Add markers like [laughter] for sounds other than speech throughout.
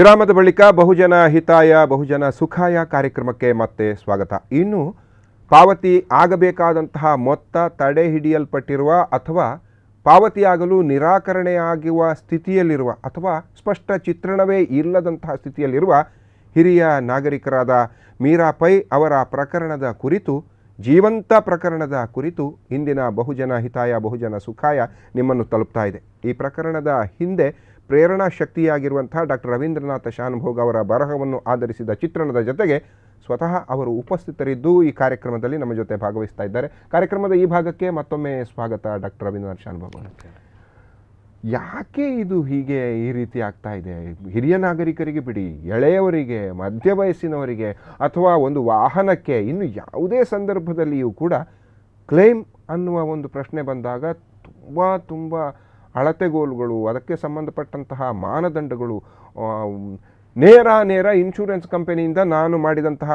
ವಿರಾಮದ ಬಳಿಕ ಬಹುಜನ ಹಿತಾಯ ಬಹುಜನ ಸುಖಾಯ ಕಾರ್ಯಕ್ರಮಕ್ಕೆ ಮತ್ತೆ ಸ್ವಾಗತ ಇನ್ನು ಪಾವತಿ ಆಗಬೇಕಾದಂತಹ ಮೊತ್ತ ತಡೆ ಹಿಡಿಯಲ್ಪಟ್ಟಿರುವ ಅಥವಾ ಪಾವತಿಯಾಗಲು ನಿರಾಕರಣೆಯಾಗಿರುವ ಸ್ಥಿತಿಯಲ್ಲಿರುವ ಅಥವಾ ಸ್ಪಷ್ಟ ಚಿತ್ರಣವೇ ಇಲ್ಲದಂತಹ ಸ್ಥಿತಿಯಲ್ಲಿರುವ ಹಿರಿಯ ನಾಗರಿಕರಾದ ಮೀರಾ ಪೈ ಅವರ ಪ್ರಕರಣದ ಕುರಿತು ಜೀವಂತ ಪ್ರಕರಣದ ಕುರಿತು ಇಂದಿನ ಬಹುಜನ ಹಿತಾಯ ಬಹುಜನ ಸುಖಾಯ ನಿಮ್ಮನ್ನು ತಲುಪ್ತಾ ಇದೆ ಈ ಪ್ರಕರಣದ ಹಿಂದೆ ಪ್ರೇರಣಾ ಶಕ್ತಿಯಾಗಿರುವಂಥ ಡಾಕ್ಟರ್ ರವೀಂದ್ರನಾಥ ಶಾನುಭೋಗ ಅವರ ಬರಹವನ್ನು ಆಧರಿಸಿದ ಚಿತ್ರಣದ ಜೊತೆಗೆ ಸ್ವತಃ ಅವರು ಉಪಸ್ಥಿತರಿದ್ದು ಈ ಕಾರ್ಯಕ್ರಮದಲ್ಲಿ ನಮ್ಮ ಜೊತೆ ಭಾಗವಹಿಸ್ತಾ ಇದ್ದಾರೆ ಕಾರ್ಯಕ್ರಮದ ಈ ಭಾಗಕ್ಕೆ ಮತ್ತೊಮ್ಮೆ ಸ್ವಾಗತ ಡಾಕ್ಟರ್ ರವೀಂದ್ರನಾಥ್ ಶಾನುಭೋಗ ಯಾಕೆ ಇದು ಹೀಗೆ ಈ ರೀತಿ ಆಗ್ತಾ ಇದೆ ಹಿರಿಯ ನಾಗರಿಕರಿಗೆ ಬಿಡಿ ಎಳೆಯವರಿಗೆ ಮಧ್ಯ ವಯಸ್ಸಿನವರಿಗೆ ಅಥವಾ ಒಂದು ವಾಹನಕ್ಕೆ ಇನ್ನು ಯಾವುದೇ ಸಂದರ್ಭದಲ್ಲಿಯೂ ಕೂಡ ಕ್ಲೇಮ್ ಅನ್ನುವ ಒಂದು ಪ್ರಶ್ನೆ ಬಂದಾಗ ತುಂಬ ತುಂಬ ಅಳತೆಗೋಲುಗಳು ಅದಕ್ಕೆ ಸಂಬಂಧಪಟ್ಟಂತಹ ಮಾನದಂಡಗಳು ನೇರ ನೇರ ಇನ್ಶೂರೆನ್ಸ್ ಕಂಪನಿಯಿಂದ ನಾನು ಮಾಡಿದಂತಹ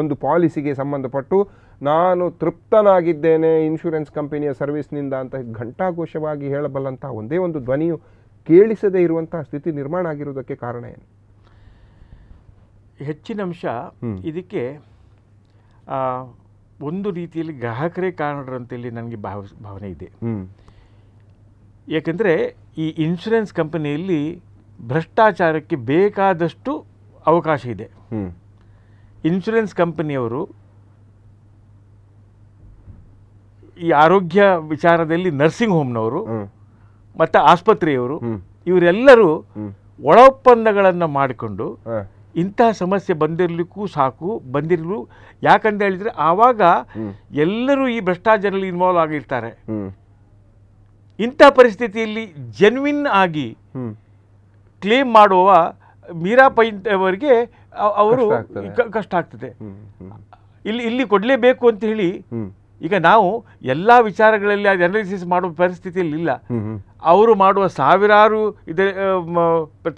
ಒಂದು ಪಾಲಿಸಿಗೆ ಸಂಬಂಧಪಟ್ಟು ನಾನು ತೃಪ್ತನಾಗಿದ್ದೇನೆ ಇನ್ಶೂರೆನ್ಸ್ ಕಂಪನಿಯ ಸರ್ವಿಸ್ನಿಂದ ಅಂತ ಘಂಟಾಘೋಷವಾಗಿ ಹೇಳಬಲ್ಲಂತಹ ಒಂದೇ ಒಂದು ಧ್ವನಿಯು ಕೇಳಿಸದೇ ಇರುವಂತಹ ಸ್ಥಿತಿ ನಿರ್ಮಾಣ ಆಗಿರುವುದಕ್ಕೆ ಕಾರಣ ಏನು ಹೆಚ್ಚಿನ ಅಂಶ ಇದಕ್ಕೆ ಒಂದು ರೀತಿಯಲ್ಲಿ ಗ್ರಾಹಕರೇ ಕಾರಣರು ಅಂತೇಳಿ ನನಗೆ ಭಾವ ಭಾವನೆ ಇದೆ ಏಕೆಂದರೆ ಈ ಇನ್ಶೂರೆನ್ಸ್ ಕಂಪನಿಯಲ್ಲಿ ಭ್ರಷ್ಟಾಚಾರಕ್ಕೆ ಬೇಕಾದಷ್ಟು ಅವಕಾಶ ಇದೆ ಇನ್ಶೂರೆನ್ಸ್ ಕಂಪನಿಯವರು ಈ ಆರೋಗ್ಯ ವಿಚಾರದಲ್ಲಿ ನರ್ಸಿಂಗ್ ಹೋಮ್ನವರು ಮತ್ತು ಆಸ್ಪತ್ರೆಯವರು ಇವರೆಲ್ಲರೂ ಒಳ ಒಪ್ಪಂದಗಳನ್ನು ಮಾಡಿಕೊಂಡು ಇಂತಹ ಸಮಸ್ಯೆ ಬಂದಿರಲಿಕ್ಕೂ ಸಾಕು ಬಂದಿರಲು ಯಾಕಂತ ಹೇಳಿದರೆ ಆವಾಗ ಎಲ್ಲರೂ ಈ ಭ್ರಷ್ಟಾಚಾರದಲ್ಲಿ ಇನ್ವಾಲ್ವ್ ಆಗಿರ್ತಾರೆ ಇಂಥ ಪರಿಸ್ಥಿತಿಯಲ್ಲಿ ಜೆನ್ವಿನ್ ಆಗಿ ಕ್ಲೇಮ್ ಮಾಡುವ ಮೀರಾ ಪೈಂಟ್ ಅವರಿಗೆ ಅವರು ಕಷ್ಟ ಆಗ್ತದೆ ಇಲ್ಲಿ ಇಲ್ಲಿ ಕೊಡಲೇಬೇಕು ಅಂತ ಹೇಳಿ ಈಗ ನಾವು ಎಲ್ಲ ವಿಚಾರಗಳಲ್ಲಿ ಅದು ಅನಾಲಿಸಿಸ್ ಮಾಡುವ ಪರಿಸ್ಥಿತಿಯಲ್ಲಿ ಇಲ್ಲ ಅವರು ಮಾಡುವ ಸಾವಿರಾರು ಇದೆ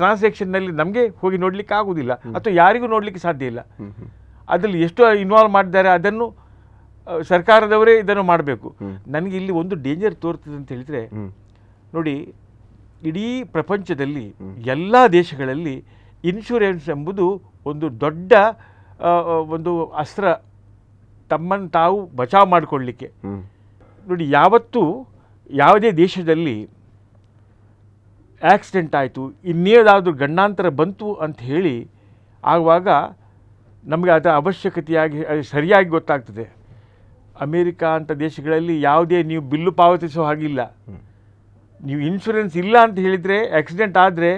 ಟ್ರಾನ್ಸಾಕ್ಷನ್ನಲ್ಲಿ ನಮಗೆ ಹೋಗಿ ನೋಡಲಿಕ್ಕೆ ಆಗುವುದಿಲ್ಲ ಅಥವಾ ಯಾರಿಗೂ ನೋಡಲಿಕ್ಕೆ ಸಾಧ್ಯ ಇಲ್ಲ ಅದರಲ್ಲಿ ಎಷ್ಟು ಇನ್ವಾಲ್ವ್ ಮಾಡಿದ್ದಾರೆ ಅದನ್ನು ಸರ್ಕಾರದವರೇ ಇದನ್ನು ಮಾಡಬೇಕು ನನಗೆ ಇಲ್ಲಿ ಒಂದು ಡೇಂಜರ್ ತೋರ್ತದೆ ಅಂತ ಹೇಳಿದರೆ ನೋಡಿ ಇಡೀ ಪ್ರಪಂಚದಲ್ಲಿ ಎಲ್ಲ ದೇಶಗಳಲ್ಲಿ ಇನ್ಶೂರೆನ್ಸ್ ಎಂಬುದು ಒಂದು ದೊಡ್ಡ ಒಂದು ಅಸ್ತ್ರ ತಮ್ಮನ್ನು ತಾವು ಬಚಾವ್ ಮಾಡಿಕೊಳ್ಳಲಿಕ್ಕೆ ನೋಡಿ ಯಾವತ್ತೂ ಯಾವುದೇ ದೇಶದಲ್ಲಿ ಆಕ್ಸಿಡೆಂಟ್ ಆಯಿತು ಇನ್ನೇದಾದರೂ ಗಂಡಾಂತರ ಬಂತು ಅಂತ ಹೇಳಿ ಆಗುವಾಗ ನಮಗೆ ಅದರ ಅವಶ್ಯಕತೆಯಾಗಿ ಸರಿಯಾಗಿ ಗೊತ್ತಾಗ್ತದೆ ಅಮೇರಿಕಾ ಅಂತ ದೇಶಗಳಲ್ಲಿ ಯಾವುದೇ ನೀವು ಬಿಲ್ಲು ಪಾವತಿಸೋ ಹಾಗಿಲ್ಲ ನೀವು ಇನ್ಶೂರೆನ್ಸ್ ಇಲ್ಲ ಅಂತ ಹೇಳಿದರೆ ಆಕ್ಸಿಡೆಂಟ್ ಆದರೆ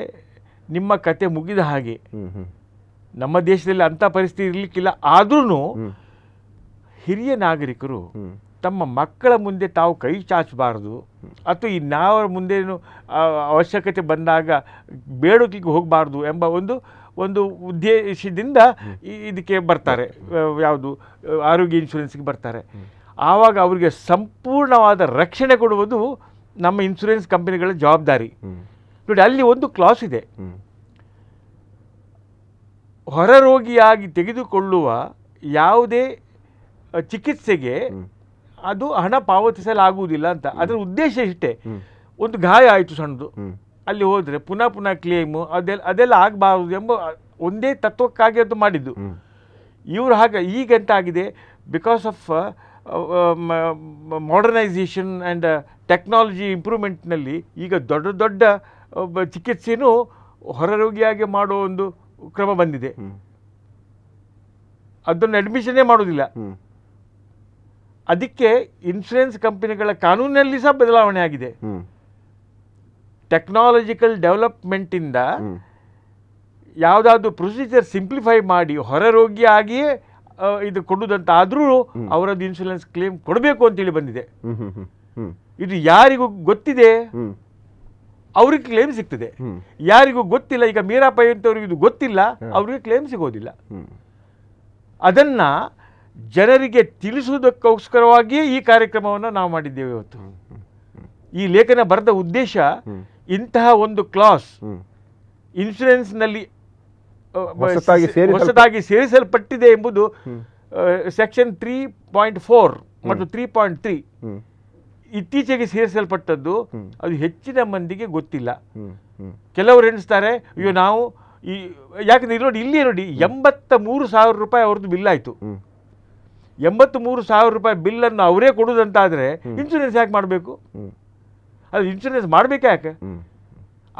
ನಿಮ್ಮ ಕತೆ ಮುಗಿದ ಹಾಗೆ ನಮ್ಮ ದೇಶದಲ್ಲಿ ಅಂಥ ಪರಿಸ್ಥಿತಿ ಇರಲಿಕ್ಕಿಲ್ಲ ಆದ್ರೂ ಹಿರಿಯ ನಾಗರಿಕರು ತಮ್ಮ ಮಕ್ಕಳ ಮುಂದೆ ತಾವು ಕೈ ಚಾಚಬಾರ್ದು ಅಥವಾ ಈ ನಾವರ ಮುಂದೇನು ಅವಶ್ಯಕತೆ ಬಂದಾಗ ಬೇಡೋಕ್ಲಿಕ್ಕೆ ಹೋಗಬಾರ್ದು ಎಂಬ ಒಂದು ಒಂದು ಉದ್ದೇಶದಿಂದ ಇದಕ್ಕೆ ಬರ್ತಾರೆ ಯಾವುದು ಆರೋಗ್ಯ ಇನ್ಶೂರೆನ್ಸ್ಗೆ ಬರ್ತಾರೆ ಆವಾಗ ಅವರಿಗೆ ಸಂಪೂರ್ಣವಾದ ರಕ್ಷಣೆ ಕೊಡುವುದು ನಮ್ಮ ಇನ್ಶೂರೆನ್ಸ್ ಕಂಪನಿಗಳ ಜವಾಬ್ದಾರಿ ನೋಡಿ ಅಲ್ಲಿ ಒಂದು ಕ್ಲಾಸ್ ಇದೆ ಹೊರ ರೋಗಿಯಾಗಿ ತೆಗೆದುಕೊಳ್ಳುವ ಯಾವುದೇ ಚಿಕಿತ್ಸೆಗೆ ಅದು ಹಣ ಪಾವತಿಸಲಾಗುವುದಿಲ್ಲ ಅಂತ ಅದರ ಉದ್ದೇಶ ಇಷ್ಟೇ ಒಂದು ಗಾಯ ಆಯಿತು ಸಣ್ಣದು ಅಲ್ಲಿ ಹೋದರೆ ಪುನಃ ಪುನಃ ಕ್ಲೇಮು ಅದೆಲ್ಲ ಅದೆಲ್ಲ ಆಗಬಾರ್ದು ಎಂಬ ಒಂದೇ ತತ್ವಕ್ಕಾಗಿ ಅದು ಮಾಡಿದ್ದು ಇವರು ಹಾಗೆ ಈಗಂತ ಆಗಿದೆ because of modernisation and technology ಇಂಪ್ರೂವ್ಮೆಂಟ್ನಲ್ಲಿ ಈಗ ದೊಡ್ಡ ದೊಡ್ಡ uh, ಚಿಕಿತ್ಸೆನೂ ಹೊರರೋಗಿಯಾಗಿ ಮಾಡೋ ಒಂದು ಕ್ರಮ ಬಂದಿದೆ ಅದನ್ನು ಅಡ್ಮಿಷನ್ನೇ ಮಾಡೋದಿಲ್ಲ ಅದಕ್ಕೆ ಇನ್ಶೂರೆನ್ಸ್ ಕಂಪನಿಗಳ ಕಾನೂನಿನಲ್ಲಿ ಸಹ ಬದಲಾವಣೆ ಆಗಿದೆ ಟೆಕ್ನಾಲಜಿಕಲ್ ಡೆವಲಪ್ಮೆಂಟಿಂದ ಯಾವುದಾದ್ರು ಪ್ರೊಸೀಜರ್ ಸಿಂಪ್ಲಿಫೈ ಮಾಡಿ ಹೊರ ಆಗಿಯೇ ಇದು ಕೊಡುವುದಂತ ಆದರೂ ಅವರದ್ದು ಇನ್ಸೂರೆನ್ಸ್ ಕ್ಲೇಮ್ ಕೊಡಬೇಕು ಅಂತೇಳಿ ಬಂದಿದೆ ಇದು ಯಾರಿಗೂ ಗೊತ್ತಿದೆ ಅವ್ರಿಗೆ ಕ್ಲೇಮ್ ಸಿಗ್ತದೆ ಯಾರಿಗೂ ಗೊತ್ತಿಲ್ಲ ಈಗ ಮೀರಾಪಾಯಿ ಅಂತವ್ರಿಗೆ ಇದು ಗೊತ್ತಿಲ್ಲ ಅವ್ರಿಗೆ ಕ್ಲೇಮ್ ಸಿಗೋದಿಲ್ಲ ಅದನ್ನ ಜನರಿಗೆ ತಿಳಿಸುವುದಕ್ಕೋಸ್ಕರವಾಗಿಯೇ ಈ ಕಾರ್ಯಕ್ರಮವನ್ನು ನಾವು ಮಾಡಿದ್ದೇವೆ ಇವತ್ತು ಈ ಲೇಖನ ಬರೆದ ಉದ್ದೇಶ ಇಂತಹ ಒಂದು ಕ್ಲಾಸ್ ನಲ್ಲಿ ಹೊಸದಾಗಿ ಸೇರಿಸಲ್ಪಟ್ಟಿದೆ ಎಂಬುದು ಸೆಕ್ಷನ್ ತ್ರೀ ಪಾಯಿಂಟ್ ಫೋರ್ ಮತ್ತು ತ್ರೀ ಪಾಯಿಂಟ್ ತ್ರೀ ಇತ್ತೀಚೆಗೆ ಸೇರಿಸಲ್ಪಟ್ಟದ್ದು ಅದು ಹೆಚ್ಚಿನ ಮಂದಿಗೆ ಗೊತ್ತಿಲ್ಲ ಕೆಲವರು ಎಣಿಸ್ತಾರೆ ಅಯ್ಯೋ ನಾವು ಈ ಯಾಕಂದ್ರೆ ನೋಡಿ ಇಲ್ಲಿ ನೋಡಿ ಎಂಬತ್ತ ಮೂರು ಸಾವಿರ ರೂಪಾಯಿ ಅವ್ರದ್ದು ಬಿಲ್ ಆಯಿತು ಮೂರು ಸಾವಿರ ರೂಪಾಯಿ ಅನ್ನು ಅವರೇ ಕೊಡುವುದಂತಾದರೆ ಇನ್ಶೂರೆನ್ಸ್ ಯಾಕೆ ಮಾಡಬೇಕು ಅದು ಇನ್ಶೂರೆನ್ಸ್ ಮಾಡಬೇಕು ಯಾಕೆ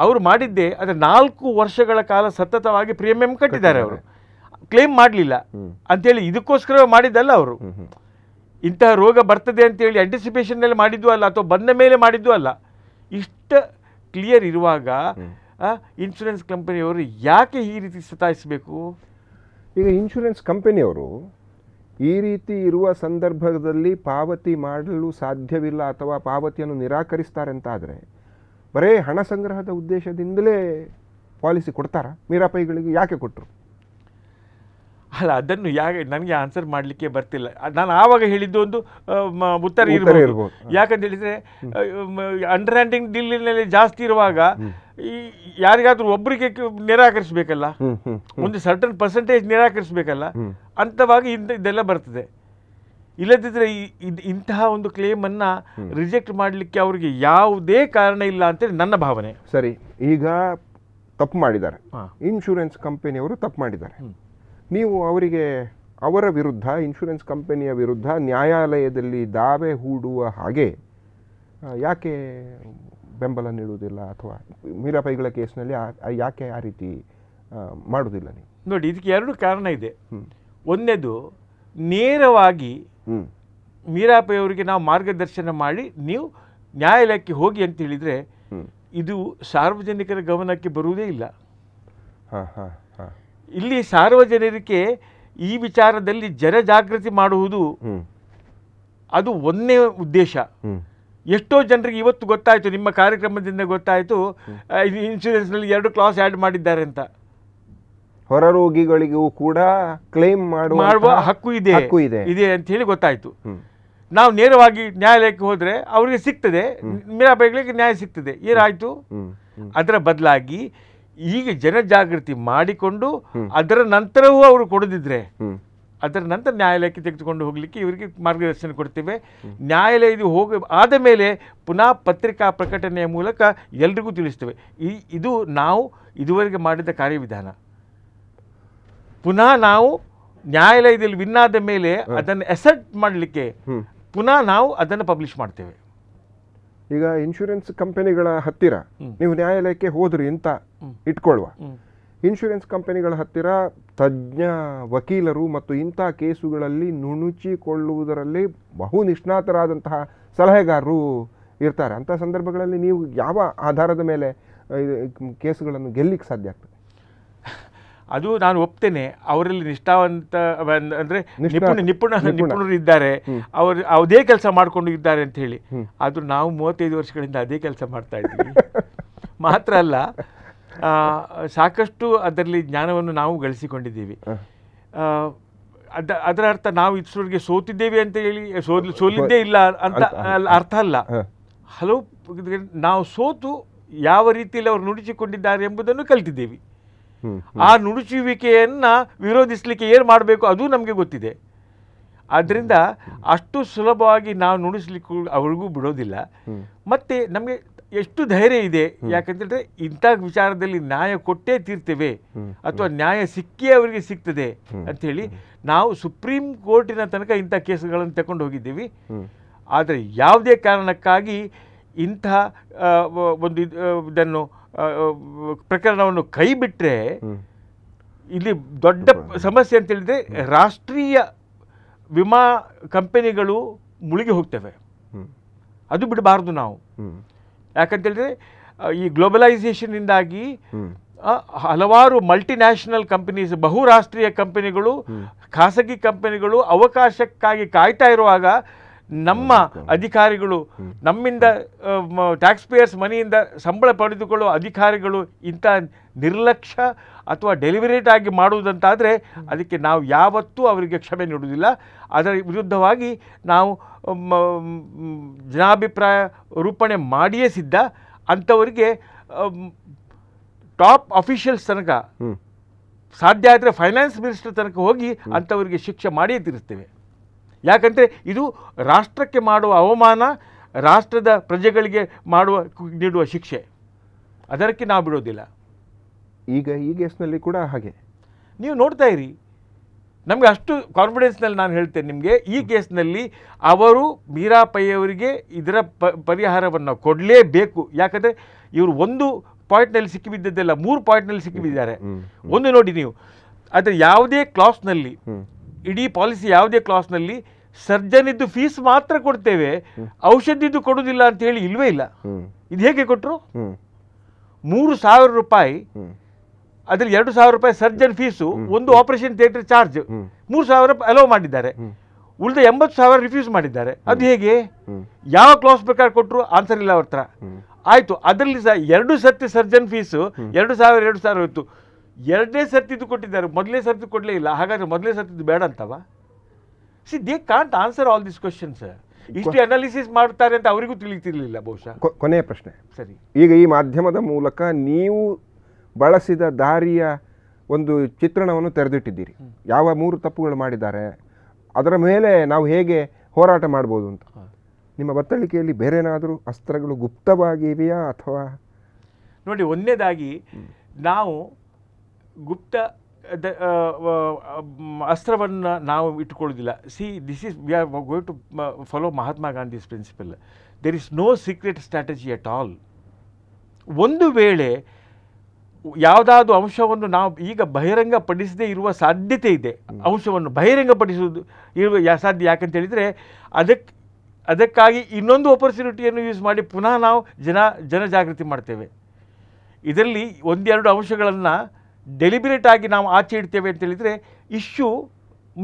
ಅವರು ಮಾಡಿದ್ದೆ ಅದು ನಾಲ್ಕು ವರ್ಷಗಳ ಕಾಲ ಸತತವಾಗಿ ಪ್ರೀಮಿಯಂ ಕಟ್ಟಿದ್ದಾರೆ ಅವರು ಕ್ಲೇಮ್ ಮಾಡಲಿಲ್ಲ ಅಂತೇಳಿ ಇದಕ್ಕೋಸ್ಕರ ಮಾಡಿದ್ದಲ್ಲ ಅವರು ಇಂತಹ ರೋಗ ಬರ್ತದೆ ಅಂತೇಳಿ ಆ್ಯಂಟಿಸಿಪೇಷನ್ನಲ್ಲಿ ಮಾಡಿದ್ದು ಅಲ್ಲ ಅಥವಾ ಬಂದ ಮೇಲೆ ಮಾಡಿದ್ದು ಅಲ್ಲ ಇಷ್ಟು ಕ್ಲಿಯರ್ ಇರುವಾಗ ಇನ್ಶೂರೆನ್ಸ್ ಕಂಪನಿಯವರು ಯಾಕೆ ಈ ರೀತಿ ಸತಾಯಿಸಬೇಕು ಈಗ ಇನ್ಶೂರೆನ್ಸ್ ಕಂಪನಿಯವರು ಈ ರೀತಿ ಇರುವ ಸಂದರ್ಭದಲ್ಲಿ ಪಾವತಿ ಮಾಡಲು ಸಾಧ್ಯವಿಲ್ಲ ಅಥವಾ ಪಾವತಿಯನ್ನು ನಿರಾಕರಿಸ್ತಾರೆ ಅಂತಾದರೆ ಬರೇ ಹಣ ಸಂಗ್ರಹದ ಉದ್ದೇಶದಿಂದಲೇ ಪಾಲಿಸಿ ಕೊಡ್ತಾರಾ ಮೀರಾಪೈಗಳಿಗೆ ಯಾಕೆ ಕೊಟ್ಟರು ಅಲ್ಲ ಅದನ್ನು ಯಾಕೆ ನನಗೆ ಆನ್ಸರ್ ಮಾಡಲಿಕ್ಕೆ ಬರ್ತಿಲ್ಲ ನಾನು ಆವಾಗ ಹೇಳಿದ್ದು ಒಂದು ಉತ್ತರ ಇರಬಹುದು ಯಾಕಂತ ಹೇಳಿದರೆ ಅಂಡರ್ಸ್ಟ್ಯಾಂಡಿಂಗ್ ಡಿಲ್ಲಿನಲ್ಲಿ ಜಾಸ್ತಿ ಇರುವಾಗ ಈ ಯಾರಿಗಾದ್ರೂ ಒಬ್ಬರಿಗೆ ನಿರಾಕರಿಸಬೇಕಲ್ಲ ಒಂದು ಸರ್ಟನ್ ಪರ್ಸೆಂಟೇಜ್ ನಿರಾಕರಿಸಬೇಕಲ್ಲ ಅಂಥವಾಗಿ ಇಂಥ ಇದೆಲ್ಲ ಬರ್ತದೆ ಇಲ್ಲದಿದ್ದರೆ ಇಂತಹ ಒಂದು ಕ್ಲೇಮನ್ನು ರಿಜೆಕ್ಟ್ ಮಾಡಲಿಕ್ಕೆ ಅವರಿಗೆ ಯಾವುದೇ ಕಾರಣ ಇಲ್ಲ ಅಂತೇಳಿ ನನ್ನ ಭಾವನೆ ಸರಿ ಈಗ ತಪ್ಪು ಮಾಡಿದ್ದಾರೆ ಇನ್ಶೂರೆನ್ಸ್ ಕಂಪನಿಯವರು ತಪ್ಪು ಮಾಡಿದ್ದಾರೆ ನೀವು ಅವರಿಗೆ ಅವರ ವಿರುದ್ಧ ಇನ್ಶೂರೆನ್ಸ್ ಕಂಪನಿಯ ವಿರುದ್ಧ ನ್ಯಾಯಾಲಯದಲ್ಲಿ ದಾವೆ ಹೂಡುವ ಹಾಗೆ ಯಾಕೆ ಬೆಂಬಲ ನೀಡುವುದಿಲ್ಲ ಅಥವಾ ಮೀರಾಪೈಗಳ ಕೇಸ್ನಲ್ಲಿ ಯಾಕೆ ಆ ರೀತಿ ಮಾಡುವುದಿಲ್ಲ ನೀವು ನೋಡಿ ಇದಕ್ಕೆ ಎರಡು ಕಾರಣ ಇದೆ ಒಂದೇದು ನೇರವಾಗಿ ಮೀರಾಪೈ ಅವರಿಗೆ ನಾವು ಮಾರ್ಗದರ್ಶನ ಮಾಡಿ ನೀವು ನ್ಯಾಯಾಲಯಕ್ಕೆ ಹೋಗಿ ಅಂತ ಹೇಳಿದರೆ ಇದು ಸಾರ್ವಜನಿಕರ ಗಮನಕ್ಕೆ ಬರುವುದೇ ಇಲ್ಲ ಹಾಂ ಹಾಂ ಇಲ್ಲಿ ಸಾರ್ವಜನಿಕರಿಗೆ ಈ ವಿಚಾರದಲ್ಲಿ ಜನಜಾಗೃತಿ ಮಾಡುವುದು ಅದು ಒಂದೇ ಉದ್ದೇಶ ಎಷ್ಟೋ ಜನರಿಗೆ ಇವತ್ತು ಗೊತ್ತಾಯಿತು ನಿಮ್ಮ ಕಾರ್ಯಕ್ರಮದಿಂದ ಗೊತ್ತಾಯಿತು ನಲ್ಲಿ ಎರಡು ಕ್ಲಾಸ್ ಆ್ಯಡ್ ಮಾಡಿದ್ದಾರೆ ಅಂತ ಹೊರ ರೋಗಿಗಳಿಗೂ ಕೂಡ ಕ್ಲೇಮ್ ಮಾಡುವ ಹಕ್ಕು ಇದೆ ಹಕ್ಕು ಇದೆ ಇದೆ ಅಂತ ಹೇಳಿ ಗೊತ್ತಾಯಿತು ನಾವು ನೇರವಾಗಿ ನ್ಯಾಯಾಲಯಕ್ಕೆ ಹೋದ್ರೆ ಅವರಿಗೆ ಸಿಗ್ತದೆ ಮೀರಾಬೈಗಳಿಗೆ ನ್ಯಾಯ ಸಿಗ್ತದೆ ಏನಾಯ್ತು ಅದರ ಬದಲಾಗಿ ಈಗ ಜನಜಾಗೃತಿ ಮಾಡಿಕೊಂಡು ಅದರ ನಂತರವೂ ಅವರು ಕೊಡದಿದ್ರೆ ಅದರ ನಂತರ ನ್ಯಾಯಾಲಯಕ್ಕೆ ತೆಗೆದುಕೊಂಡು ಹೋಗಲಿಕ್ಕೆ ಇವರಿಗೆ ಮಾರ್ಗದರ್ಶನ ಕೊಡ್ತೇವೆ ನ್ಯಾಯಾಲಯದ ಹೋಗ ಆದ ಮೇಲೆ ಪುನಃ ಪತ್ರಿಕಾ ಪ್ರಕಟಣೆಯ ಮೂಲಕ ಎಲ್ರಿಗೂ ತಿಳಿಸ್ತೇವೆ ಈ ಇದು ನಾವು ಇದುವರೆಗೆ ಮಾಡಿದ ಕಾರ್ಯವಿಧಾನ ಪುನಃ ನಾವು ನ್ಯಾಯಾಲಯದಲ್ಲಿ ಆದ ಮೇಲೆ ಅದನ್ನು ಎಸೆಟ್ ಮಾಡಲಿಕ್ಕೆ ಪುನಃ ನಾವು ಅದನ್ನು ಪಬ್ಲಿಷ್ ಮಾಡ್ತೇವೆ ಈಗ ಇನ್ಶೂರೆನ್ಸ್ ಕಂಪನಿಗಳ ಹತ್ತಿರ ನೀವು ನ್ಯಾಯಾಲಯಕ್ಕೆ ಹೋದ್ರಿ ಅಂತ ಇಟ್ಕೊಳ್ವಾ ಇನ್ಶೂರೆನ್ಸ್ ಕಂಪನಿಗಳ ಹತ್ತಿರ ತಜ್ಞ ವಕೀಲರು ಮತ್ತು ಇಂಥ ಕೇಸುಗಳಲ್ಲಿ ನುಣುಚಿಕೊಳ್ಳುವುದರಲ್ಲಿ ಬಹು ನಿಷ್ಣಾತರಾದಂತಹ ಸಲಹೆಗಾರರು ಇರ್ತಾರೆ ಅಂತ ಸಂದರ್ಭಗಳಲ್ಲಿ ನೀವು ಯಾವ ಆಧಾರದ ಮೇಲೆ ಕೇಸುಗಳನ್ನು ಗೆಲ್ಲಿಕ್ಕೆ ಸಾಧ್ಯ ಆಗ್ತದೆ ಅದು ನಾನು ಒಪ್ತೇನೆ ಅವರಲ್ಲಿ ನಿಷ್ಠಾವಂತ ಅಂದ್ರೆ ನಿಪುಣ ನಿಪುಣ ನಿಪುಣರು ಇದ್ದಾರೆ ಅವರು ಅದೇ ಕೆಲಸ ಮಾಡ್ಕೊಂಡು ಇದ್ದಾರೆ ಅಂತ ಹೇಳಿ ಆದ್ರೂ ನಾವು ಮೂವತ್ತೈದು ವರ್ಷಗಳಿಂದ ಅದೇ ಕೆಲಸ ಮಾಡ್ತಾ ಇದ್ದೀವಿ [laughs] ಮಾತ್ರ ಅಲ್ಲ ಸಾಕಷ್ಟು ಅದರಲ್ಲಿ ಜ್ಞಾನವನ್ನು ನಾವು ಗಳಿಸಿಕೊಂಡಿದ್ದೀವಿ ಅದ ಅದರ ಅರ್ಥ ನಾವು ಇಷ್ಟರಿಗೆ ಸೋತಿದ್ದೇವೆ ಅಂತ ಹೇಳಿ ಸೋಲ್ ಸೋಲಿದ್ದೇ ಇಲ್ಲ ಅಂತ ಅರ್ಥ ಅಲ್ಲ ಹಲವು ನಾವು ಸೋತು ಯಾವ ರೀತಿಯಲ್ಲಿ ಅವರು ನುಡಿಸಿಕೊಂಡಿದ್ದಾರೆ ಎಂಬುದನ್ನು ಕಲಿತಿದ್ದೇವೆ ಆ ನುಣುಚುವಿಕೆಯನ್ನು ವಿರೋಧಿಸಲಿಕ್ಕೆ ಏನು ಮಾಡಬೇಕು ಅದು ನಮಗೆ ಗೊತ್ತಿದೆ ಆದ್ದರಿಂದ ಅಷ್ಟು ಸುಲಭವಾಗಿ ನಾವು ನುಡಿಸ್ಲಿಕ್ಕೂ ಅವ್ರಿಗೂ ಬಿಡೋದಿಲ್ಲ ಮತ್ತು ನಮಗೆ ಎಷ್ಟು ಧೈರ್ಯ ಇದೆ ಯಾಕಂತೇಳಿದ್ರೆ ಇಂಥ ವಿಚಾರದಲ್ಲಿ ನ್ಯಾಯ ಕೊಟ್ಟೇ ತೀರ್ತೇವೆ ಅಥವಾ ನ್ಯಾಯ ಸಿಕ್ಕೇ ಅವರಿಗೆ ಸಿಗ್ತದೆ ಅಂಥೇಳಿ ನಾವು ಸುಪ್ರೀಂ ಕೋರ್ಟಿನ ತನಕ ಇಂಥ ಕೇಸುಗಳನ್ನು ತಗೊಂಡು ಹೋಗಿದ್ದೀವಿ ಆದರೆ ಯಾವುದೇ ಕಾರಣಕ್ಕಾಗಿ ಇಂಥ ಒಂದು ಇದನ್ನು ಪ್ರಕರಣವನ್ನು ಕೈ ಬಿಟ್ಟರೆ ಇಲ್ಲಿ ದೊಡ್ಡ ಸಮಸ್ಯೆ ಅಂತ ಹೇಳಿದರೆ ರಾಷ್ಟ್ರೀಯ ವಿಮಾ ಕಂಪನಿಗಳು ಮುಳುಗಿ ಹೋಗ್ತವೆ ಅದು ಬಿಡಬಾರ್ದು ನಾವು ಯಾಕಂತೇಳಿದ್ರೆ ಈ ಗ್ಲೋಬಲೈಸೇಷನ್ನಿಂದಾಗಿ ಹಲವಾರು ಮಲ್ಟಿನ್ಯಾಷನಲ್ ಕಂಪನೀಸ್ ಬಹುರಾಷ್ಟ್ರೀಯ ಕಂಪನಿಗಳು ಖಾಸಗಿ ಕಂಪನಿಗಳು ಅವಕಾಶಕ್ಕಾಗಿ ಕಾಯ್ತಾ ಇರುವಾಗ ನಮ್ಮ ಅಧಿಕಾರಿಗಳು ನಮ್ಮಿಂದ ಟ್ಯಾಕ್ಸ್ ಪೇಯರ್ಸ್ ಮನಿಯಿಂದ ಸಂಬಳ ಪಡೆದುಕೊಳ್ಳುವ ಅಧಿಕಾರಿಗಳು ಇಂಥ ನಿರ್ಲಕ್ಷ್ಯ ಅಥವಾ ಡೆಲಿವರೇಟ್ ಆಗಿ ಮಾಡುವುದಂತಾದರೆ ಅದಕ್ಕೆ ನಾವು ಯಾವತ್ತೂ ಅವರಿಗೆ ಕ್ಷಮೆ ನೀಡುವುದಿಲ್ಲ ಅದರ ವಿರುದ್ಧವಾಗಿ ನಾವು ಜನಾಭಿಪ್ರಾಯ ರೂಪಣೆ ಮಾಡಿಯೇ ಸಿದ್ಧ ಅಂಥವರಿಗೆ ಟಾಪ್ ಅಫಿಷಿಯಲ್ಸ್ ತನಕ ಸಾಧ್ಯ ಆದರೆ ಫೈನಾನ್ಸ್ ಮಿನಿಸ್ಟರ್ ತನಕ ಹೋಗಿ ಅಂಥವರಿಗೆ ಶಿಕ್ಷೆ ಮಾಡಿಯೇ ತೀರಿಸ್ತೇವೆ ಯಾಕಂದರೆ ಇದು ರಾಷ್ಟ್ರಕ್ಕೆ ಮಾಡುವ ಅವಮಾನ ರಾಷ್ಟ್ರದ ಪ್ರಜೆಗಳಿಗೆ ಮಾಡುವ ನೀಡುವ ಶಿಕ್ಷೆ ಅದಕ್ಕೆ ನಾವು ಬಿಡೋದಿಲ್ಲ ಈಗ ಈ ಗೇಸ್ನಲ್ಲಿ ಕೂಡ ಹಾಗೆ ನೀವು ನೋಡ್ತಾ ಇರಿ ನಮಗೆ ಅಷ್ಟು ಕಾನ್ಫಿಡೆನ್ಸ್ನಲ್ಲಿ ನಾನು ಹೇಳ್ತೇನೆ ನಿಮಗೆ ಈ ಕೇಸ್ನಲ್ಲಿ ಅವರು ಮೀರಾ ಅವರಿಗೆ ಇದರ ಪರಿಹಾರವನ್ನು ಕೊಡಲೇಬೇಕು ಯಾಕಂದರೆ ಇವರು ಒಂದು ಪಾಯಿಂಟ್ನಲ್ಲಿ ಸಿಕ್ಕಿಬಿದ್ದದ್ದೆಲ್ಲ ಮೂರು ಪಾಯಿಂಟ್ನಲ್ಲಿ ಸಿಕ್ಕಿಬಿದ್ದಾರೆ ಒಂದು ನೋಡಿ ನೀವು ಆದರೆ ಯಾವುದೇ ಕ್ಲಾಸ್ನಲ್ಲಿ ಇಡೀ ಪಾಲಿಸಿ ಯಾವುದೇ ಕ್ಲಾಸ್ನಲ್ಲಿ ಸರ್ಜನಿದ್ದು ಫೀಸ್ ಮಾತ್ರ ಕೊಡ್ತೇವೆ ಔಷಧಿದ್ದು ಕೊಡುವುದಿಲ್ಲ ಅಂತ ಹೇಳಿ ಇಲ್ವೇ ಇಲ್ಲ ಇದು ಹೇಗೆ ಕೊಟ್ಟರು ಮೂರು ಸಾವಿರ ರೂಪಾಯಿ ಅದ್ರಲ್ಲಿ ಎರಡು ಸಾವಿರ ರೂಪಾಯಿ ಸರ್ಜನ್ ಫೀಸು ಒಂದು ಆಪರೇಷನ್ ಥಿಯೇಟರ್ ಚಾರ್ಜ್ ಮೂರು ಸಾವಿರ ರೂಪಾಯಿ ಅಲೋ ಮಾಡಿದ್ದಾರೆ ಉಳಿದ ಎಂಬತ್ತು ಸಾವಿರ ರಿಫ್ಯೂಸ್ ಮಾಡಿದ್ದಾರೆ ಅದು ಹೇಗೆ ಯಾವ ಕ್ಲಾಸ್ ಪ್ರಕಾರ ಕೊಟ್ಟರು ಆನ್ಸರ್ ಇಲ್ಲ ಅವ್ರ ಹತ್ರ ಆಯಿತು ಅದರಲ್ಲಿ ಸಹ ಎರಡು ಸರ್ತಿ ಸರ್ಜನ್ ಫೀಸು ಎರಡು ಸಾವಿರ ಎರಡು ಸಾವಿರ ಇತ್ತು ಎರಡನೇ ಸರ್ತಿದ್ದು ಕೊಟ್ಟಿದ್ದಾರೆ ಮೊದಲನೇ ಸರ್ತಿ ಕೊಡಲೇ ಇಲ್ಲ ಹಾಗಾದರೆ ಮೊದಲನೇ ಸರ್ತಿದ್ದು ಬೇಡ ಅಂತವ see they can't answer all this sir ಇಷ್ಟು ಅನಾಲಿಸಿಸ್ ಮಾಡ್ತಾರೆ ಅಂತ ಅವರಿಗೂ ತಿಳಿತಿರ್ಲಿಲ್ಲ ಬಹುಶಃ ಕೊನೆಯ ಪ್ರಶ್ನೆ ಸರಿ ಈಗ ಈ ಮಾಧ್ಯಮದ ಮೂಲಕ ನೀವು ಬಳಸಿದ ದಾರಿಯ ಒಂದು ಚಿತ್ರಣವನ್ನು ತೆರೆದಿಟ್ಟಿದ್ದೀರಿ ಯಾವ ಮೂರು ತಪ್ಪುಗಳು ಮಾಡಿದ್ದಾರೆ ಅದರ ಮೇಲೆ ನಾವು ಹೇಗೆ ಹೋರಾಟ ಮಾಡ್ಬೋದು ಅಂತ ನಿಮ್ಮ ಬತ್ತಳಿಕೆಯಲ್ಲಿ ಬೇರೆನಾದರೂ ಅಸ್ತ್ರಗಳು ಗುಪ್ತವಾಗಿವೆಯಾ ಅಥವಾ ನೋಡಿ ಒಂದನೇದಾಗಿ ನಾವು ಗುಪ್ತ ಅಸ್ತ್ರವನ್ನು ನಾವು ಇಟ್ಟುಕೊಳ್ಳೋದಿಲ್ಲ see this is we are ಗೋಯ್ to follow Mahatma Gandhi's principle there is no secret strategy at all ಒಂದು ವೇಳೆ ಯಾವುದಾದ್ರು ಅಂಶವನ್ನು ನಾವು ಈಗ ಬಹಿರಂಗಪಡಿಸದೇ ಇರುವ ಸಾಧ್ಯತೆ ಇದೆ ಅಂಶವನ್ನು ಬಹಿರಂಗಪಡಿಸುವುದು ಇರುವ ಸಾಧ್ಯ ಯಾಕಂತ ಹೇಳಿದರೆ ಅದಕ್ಕೆ ಅದಕ್ಕಾಗಿ ಇನ್ನೊಂದು ಅಪರ್ಚುನಿಟಿಯನ್ನು ಯೂಸ್ ಮಾಡಿ ಪುನಃ ನಾವು ಜನ ಜನಜಾಗೃತಿ ಮಾಡ್ತೇವೆ ಇದರಲ್ಲಿ ಒಂದೆರಡು ಅಂಶಗಳನ್ನು ಡೆಲಿಬರೇಟ್ ಆಗಿ ನಾವು ಆಚೆ ಇಡ್ತೇವೆ ಅಂತೇಳಿದರೆ ಇಶ್ಯೂ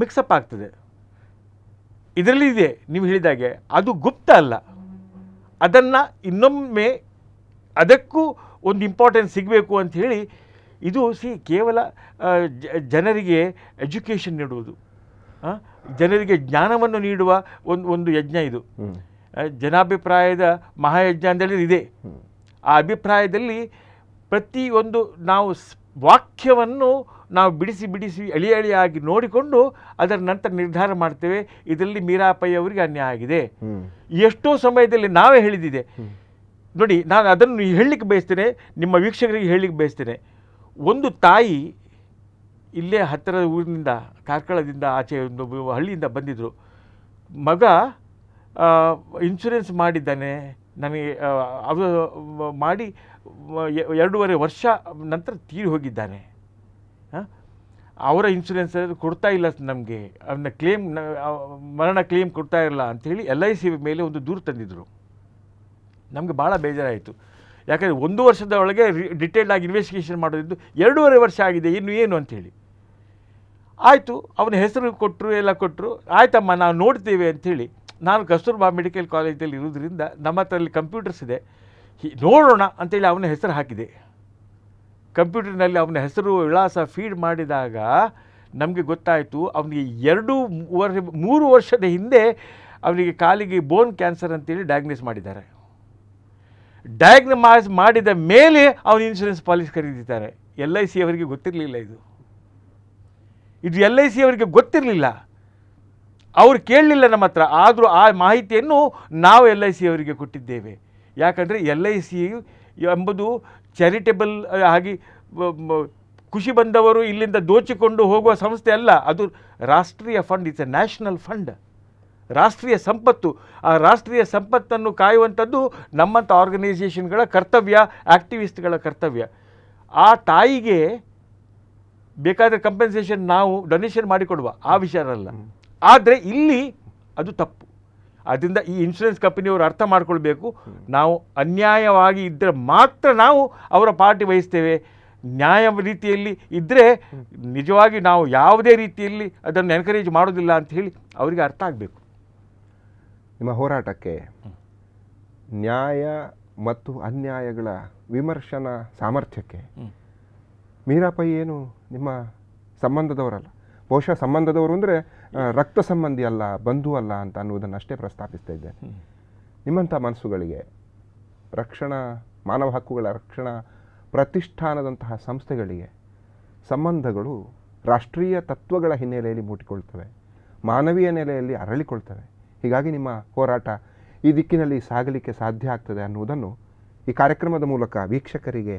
ಮಿಕ್ಸಪ್ ಆಗ್ತದೆ ಇದರಲ್ಲಿ ಇದೆ ನೀವು ಹೇಳಿದಾಗೆ ಅದು ಗುಪ್ತ ಅಲ್ಲ ಅದನ್ನು ಇನ್ನೊಮ್ಮೆ ಅದಕ್ಕೂ ಒಂದು ಇಂಪಾರ್ಟೆನ್ಸ್ ಸಿಗಬೇಕು ಅಂತ ಹೇಳಿ ಇದು ಸಿ ಕೇವಲ ಜನರಿಗೆ ಎಜುಕೇಷನ್ ನೀಡುವುದು ಜನರಿಗೆ ಜ್ಞಾನವನ್ನು ನೀಡುವ ಒಂದು ಒಂದು ಯಜ್ಞ ಇದು ಜನಾಭಿಪ್ರಾಯದ ಮಹಾಯಜ್ಞ ಅಂತೇಳಿ ಇದೆ ಆ ಅಭಿಪ್ರಾಯದಲ್ಲಿ ಪ್ರತಿಯೊಂದು ನಾವು ವಾಕ್ಯವನ್ನು ನಾವು ಬಿಡಿಸಿ ಬಿಡಿಸಿ ಅಳಿ ಅಳಿಯಾಗಿ ನೋಡಿಕೊಂಡು ಅದರ ನಂತರ ನಿರ್ಧಾರ ಮಾಡ್ತೇವೆ ಇದರಲ್ಲಿ ಅವರಿಗೆ ಅನ್ಯಾಯ ಆಗಿದೆ ಎಷ್ಟೋ ಸಮಯದಲ್ಲಿ ನಾವೇ ಹೇಳಿದಿದೆ ನೋಡಿ ನಾನು ಅದನ್ನು ಹೇಳಲಿಕ್ಕೆ ಬಯಸ್ತೇನೆ ನಿಮ್ಮ ವೀಕ್ಷಕರಿಗೆ ಹೇಳಲಿಕ್ಕೆ ಬಯಸ್ತೇನೆ ಒಂದು ತಾಯಿ ಇಲ್ಲೇ ಹತ್ತಿರದ ಊರಿನಿಂದ ಕಾರ್ಕಳದಿಂದ ಆಚೆ ಒಂದು ಹಳ್ಳಿಯಿಂದ ಬಂದಿದ್ದರು ಮಗ ಇನ್ಶೂರೆನ್ಸ್ ಮಾಡಿದ್ದಾನೆ ನಮಗೆ ಅದು ಮಾಡಿ ಎರಡೂವರೆ ವರ್ಷ ನಂತರ ತೀರಿ ಹೋಗಿದ್ದಾನೆ ಅವರ ಇನ್ಶೂರೆನ್ಸ್ ಕೊಡ್ತಾ ಇಲ್ಲ ನಮಗೆ ಅವನ ಕ್ಲೇಮ್ ಮರಣ ಕ್ಲೇಮ್ ಕೊಡ್ತಾ ಇರಲ್ಲ ಅಂಥೇಳಿ ಎಲ್ ಐ ಸಿ ಮೇಲೆ ಒಂದು ದೂರು ತಂದಿದ್ದರು ನಮಗೆ ಭಾಳ ಬೇಜಾರಾಯಿತು ಯಾಕಂದರೆ ಒಂದು ವರ್ಷದ ಒಳಗೆ ಡಿಟೇಲ್ಡ್ ಆಗಿ ಇನ್ವೆಸ್ಟಿಗೇಷನ್ ಮಾಡೋದಿದ್ದು ಎರಡೂವರೆ ವರ್ಷ ಆಗಿದೆ ಇನ್ನು ಏನು ಅಂಥೇಳಿ ಆಯಿತು ಅವನ ಹೆಸರು ಕೊಟ್ಟರು ಎಲ್ಲ ಕೊಟ್ಟರು ಆಯ್ತಮ್ಮ ನಾವು ನೋಡ್ತೇವೆ ಅಂಥೇಳಿ ನಾನು ಕಸ್ತೂರ್ಬಾ ಮೆಡಿಕಲ್ ಕಾಲೇಜಲ್ಲಿ ಇರೋದ್ರಿಂದ ನಮ್ಮ ಹತ್ರಲ್ಲಿ ಕಂಪ್ಯೂಟರ್ಸ್ ಇದೆ ನೋಡೋಣ ಅಂತೇಳಿ ಅವನ ಹೆಸರು ಹಾಕಿದೆ ಕಂಪ್ಯೂಟರ್ನಲ್ಲಿ ಅವನ ಹೆಸರು ವಿಳಾಸ ಫೀಡ್ ಮಾಡಿದಾಗ ನಮಗೆ ಗೊತ್ತಾಯಿತು ಅವನಿಗೆ ಎರಡು ವರ್ಷ ಮೂರು ವರ್ಷದ ಹಿಂದೆ ಅವನಿಗೆ ಕಾಲಿಗೆ ಬೋನ್ ಕ್ಯಾನ್ಸರ್ ಅಂತೇಳಿ ಡಯಾಗ್ನೈಸ್ ಮಾಡಿದ್ದಾರೆ ಡಯಾಗ್ನಮಾಸ್ ಮಾಡಿದ ಮೇಲೆ ಅವನು ಇನ್ಶೂರೆನ್ಸ್ ಪಾಲಿಸಿ ಖರೀದಿದ್ದಾರೆ ಎಲ್ ಐ ಸಿ ಅವರಿಗೆ ಗೊತ್ತಿರಲಿಲ್ಲ ಇದು ಇದು ಎಲ್ ಐ ಸಿ ಅವರಿಗೆ ಗೊತ್ತಿರಲಿಲ್ಲ ಅವರು ಕೇಳಲಿಲ್ಲ ನಮ್ಮ ಹತ್ರ ಆದರೂ ಆ ಮಾಹಿತಿಯನ್ನು ನಾವು ಎಲ್ ಐ ಸಿ ಅವರಿಗೆ ಕೊಟ್ಟಿದ್ದೇವೆ ಯಾಕಂದರೆ ಎಲ್ ಐ ಸಿ ಎಂಬುದು ಚಾರಿಟೇಬಲ್ ಆಗಿ ಖುಷಿ ಬಂದವರು ಇಲ್ಲಿಂದ ದೋಚಿಕೊಂಡು ಹೋಗುವ ಸಂಸ್ಥೆ ಅಲ್ಲ ಅದು ರಾಷ್ಟ್ರೀಯ fund it's a national fund ರಾಷ್ಟ್ರೀಯ ಸಂಪತ್ತು ಆ ರಾಷ್ಟ್ರೀಯ ಸಂಪತ್ತನ್ನು ಕಾಯುವಂಥದ್ದು ನಮ್ಮಂಥ ಆರ್ಗನೈಸೇಷನ್ಗಳ ಕರ್ತವ್ಯ ಆ್ಯಕ್ಟಿವಿಸ್ಟ್ಗಳ ಕರ್ತವ್ಯ ಆ ತಾಯಿಗೆ ಬೇಕಾದ ಕಂಪೆನ್ಸೇಷನ್ ನಾವು ಡೊನೇಷನ್ ಮಾಡಿಕೊಡುವ ಆ ವಿಚಾರ ಅಲ್ಲ ಆದರೆ ಇಲ್ಲಿ ಅದು ತಪ್ಪು ಅದರಿಂದ ಈ ಇನ್ಶೂರೆನ್ಸ್ ಕಂಪನಿಯವರು ಅರ್ಥ ಮಾಡ್ಕೊಳ್ಬೇಕು ನಾವು ಅನ್ಯಾಯವಾಗಿ ಇದ್ದರೆ ಮಾತ್ರ ನಾವು ಅವರ ಪಾರ್ಟಿ ವಹಿಸ್ತೇವೆ ನ್ಯಾಯ ರೀತಿಯಲ್ಲಿ ಇದ್ದರೆ ನಿಜವಾಗಿ ನಾವು ಯಾವುದೇ ರೀತಿಯಲ್ಲಿ ಅದನ್ನು ಎನ್ಕರೇಜ್ ಮಾಡೋದಿಲ್ಲ ಅಂತ ಹೇಳಿ ಅವರಿಗೆ ಅರ್ಥ ಆಗಬೇಕು ನಿಮ್ಮ ಹೋರಾಟಕ್ಕೆ ನ್ಯಾಯ ಮತ್ತು ಅನ್ಯಾಯಗಳ ವಿಮರ್ಶನ ಸಾಮರ್ಥ್ಯಕ್ಕೆ ಮೀರಾಪೈ ಏನು ನಿಮ್ಮ ಸಂಬಂಧದವರಲ್ಲ ಬಹುಶಃ ಸಂಬಂಧದವರು ಅಂದರೆ ರಕ್ತ ಸಂಬಂಧಿ ಅಲ್ಲ ಬಂಧು ಅಲ್ಲ ಅಂತ ಅನ್ನುವುದನ್ನು ಅಷ್ಟೇ ಪ್ರಸ್ತಾಪಿಸ್ತಾ ಇದ್ದೆ ನಿಮ್ಮಂಥ ಮನಸ್ಸುಗಳಿಗೆ ರಕ್ಷಣಾ ಮಾನವ ಹಕ್ಕುಗಳ ರಕ್ಷಣಾ ಪ್ರತಿಷ್ಠಾನದಂತಹ ಸಂಸ್ಥೆಗಳಿಗೆ ಸಂಬಂಧಗಳು ರಾಷ್ಟ್ರೀಯ ತತ್ವಗಳ ಹಿನ್ನೆಲೆಯಲ್ಲಿ ಮೂಟಿಕೊಳ್ತವೆ ಮಾನವೀಯ ನೆಲೆಯಲ್ಲಿ ಅರಳಿಕೊಳ್ತವೆ ಹೀಗಾಗಿ ನಿಮ್ಮ ಹೋರಾಟ ಈ ದಿಕ್ಕಿನಲ್ಲಿ ಸಾಗಲಿಕ್ಕೆ ಸಾಧ್ಯ ಆಗ್ತದೆ ಅನ್ನುವುದನ್ನು ಈ ಕಾರ್ಯಕ್ರಮದ ಮೂಲಕ ವೀಕ್ಷಕರಿಗೆ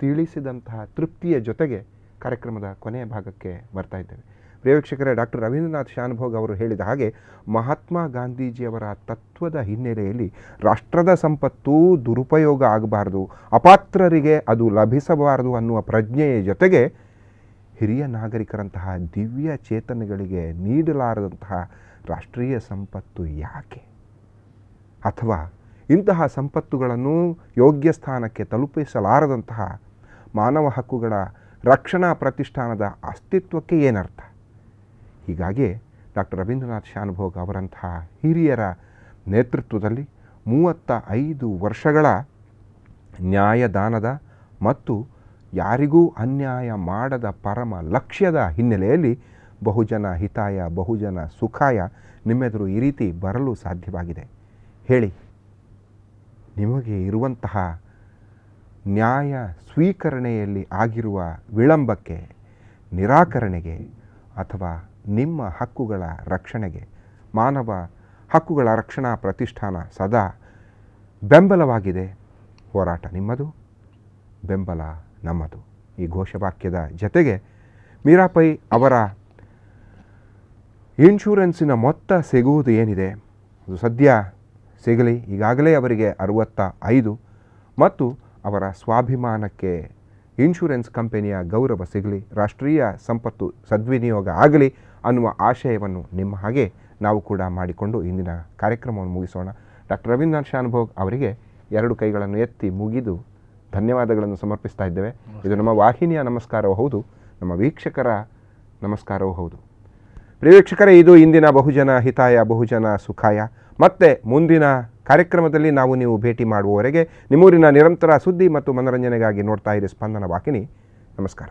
ತಿಳಿಸಿದಂತಹ ತೃಪ್ತಿಯ ಜೊತೆಗೆ ಕಾರ್ಯಕ್ರಮದ ಕೊನೆಯ ಭಾಗಕ್ಕೆ ಬರ್ತಾ ಇದ್ದೇವೆ ಪ್ರಿಯವೀಕ್ಷಕರೇ ಡಾಕ್ಟರ್ ರವೀಂದ್ರನಾಥ್ ಶಾನುಭೋಗ್ ಅವರು ಹೇಳಿದ ಹಾಗೆ ಮಹಾತ್ಮ ಗಾಂಧೀಜಿಯವರ ತತ್ವದ ಹಿನ್ನೆಲೆಯಲ್ಲಿ ರಾಷ್ಟ್ರದ ಸಂಪತ್ತು ದುರುಪಯೋಗ ಆಗಬಾರದು ಅಪಾತ್ರರಿಗೆ ಅದು ಲಭಿಸಬಾರದು ಅನ್ನುವ ಪ್ರಜ್ಞೆಯ ಜೊತೆಗೆ ಹಿರಿಯ ನಾಗರಿಕರಂತಹ ದಿವ್ಯ ಚೇತನಗಳಿಗೆ ನೀಡಲಾರದಂತಹ ರಾಷ್ಟ್ರೀಯ ಸಂಪತ್ತು ಯಾಕೆ ಅಥವಾ ಇಂತಹ ಸಂಪತ್ತುಗಳನ್ನು ಯೋಗ್ಯ ಸ್ಥಾನಕ್ಕೆ ತಲುಪಿಸಲಾರದಂತಹ ಮಾನವ ಹಕ್ಕುಗಳ ರಕ್ಷಣಾ ಪ್ರತಿಷ್ಠಾನದ ಅಸ್ತಿತ್ವಕ್ಕೆ ಏನರ್ಥ ಹೀಗಾಗಿ ಡಾಕ್ಟರ್ ರವೀಂದ್ರನಾಥ್ ಶಾನುಭೋಗ್ ಅವರಂತಹ ಹಿರಿಯರ ನೇತೃತ್ವದಲ್ಲಿ ಮೂವತ್ತ ಐದು ವರ್ಷಗಳ ನ್ಯಾಯದಾನದ ಮತ್ತು ಯಾರಿಗೂ ಅನ್ಯಾಯ ಮಾಡದ ಪರಮ ಲಕ್ಷ್ಯದ ಹಿನ್ನೆಲೆಯಲ್ಲಿ ಬಹುಜನ ಹಿತಾಯ ಬಹುಜನ ಸುಖಾಯ ನಿಮ್ಮೆದುರು ಈ ರೀತಿ ಬರಲು ಸಾಧ್ಯವಾಗಿದೆ ಹೇಳಿ ನಿಮಗೆ ಇರುವಂತಹ ನ್ಯಾಯ ಸ್ವೀಕರಣೆಯಲ್ಲಿ ಆಗಿರುವ ವಿಳಂಬಕ್ಕೆ ನಿರಾಕರಣೆಗೆ ಅಥವಾ ನಿಮ್ಮ ಹಕ್ಕುಗಳ ರಕ್ಷಣೆಗೆ ಮಾನವ ಹಕ್ಕುಗಳ ರಕ್ಷಣಾ ಪ್ರತಿಷ್ಠಾನ ಸದಾ ಬೆಂಬಲವಾಗಿದೆ ಹೋರಾಟ ನಿಮ್ಮದು ಬೆಂಬಲ ನಮ್ಮದು ಈ ಘೋಷವಾಕ್ಯದ ಜತೆಗೆ ಮೀರಾಪೈ ಅವರ ಇನ್ಶೂರೆನ್ಸಿನ ಮೊತ್ತ ಸಿಗುವುದು ಏನಿದೆ ಅದು ಸದ್ಯ ಸಿಗಲಿ ಈಗಾಗಲೇ ಅವರಿಗೆ ಅರುವತ್ತ ಐದು ಮತ್ತು ಅವರ ಸ್ವಾಭಿಮಾನಕ್ಕೆ ಇನ್ಶೂರೆನ್ಸ್ ಕಂಪನಿಯ ಗೌರವ ಸಿಗಲಿ ರಾಷ್ಟ್ರೀಯ ಸಂಪತ್ತು ಸದ್ವಿನಿಯೋಗ ಆಗಲಿ ಅನ್ನುವ ಆಶಯವನ್ನು ನಿಮ್ಮ ಹಾಗೆ ನಾವು ಕೂಡ ಮಾಡಿಕೊಂಡು ಇಂದಿನ ಕಾರ್ಯಕ್ರಮವನ್ನು ಮುಗಿಸೋಣ ಡಾಕ್ಟರ್ ರವೀಂದ್ರನಾಥ್ ಶಾನುಭೋಗ್ ಅವರಿಗೆ ಎರಡು ಕೈಗಳನ್ನು ಎತ್ತಿ ಮುಗಿದು ಧನ್ಯವಾದಗಳನ್ನು ಸಮರ್ಪಿಸ್ತಾ ಇದ್ದೇವೆ ಇದು ನಮ್ಮ ವಾಹಿನಿಯ ನಮಸ್ಕಾರವೂ ಹೌದು ನಮ್ಮ ವೀಕ್ಷಕರ ನಮಸ್ಕಾರವೂ ಹೌದು ಪ್ರಿಯ ವೀಕ್ಷಕರೇ ಇದು ಇಂದಿನ ಬಹುಜನ ಹಿತಾಯ ಬಹುಜನ ಸುಖಾಯ ಮತ್ತೆ ಮುಂದಿನ ಕಾರ್ಯಕ್ರಮದಲ್ಲಿ ನಾವು ನೀವು ಭೇಟಿ ಮಾಡುವವರೆಗೆ ನಿಮ್ಮೂರಿನ ನಿರಂತರ ಸುದ್ದಿ ಮತ್ತು ಮನರಂಜನೆಗಾಗಿ ನೋಡ್ತಾ ಇರಿ ಸ್ಪಂದನ ವಾಕಿನಿ ನಮಸ್ಕಾರ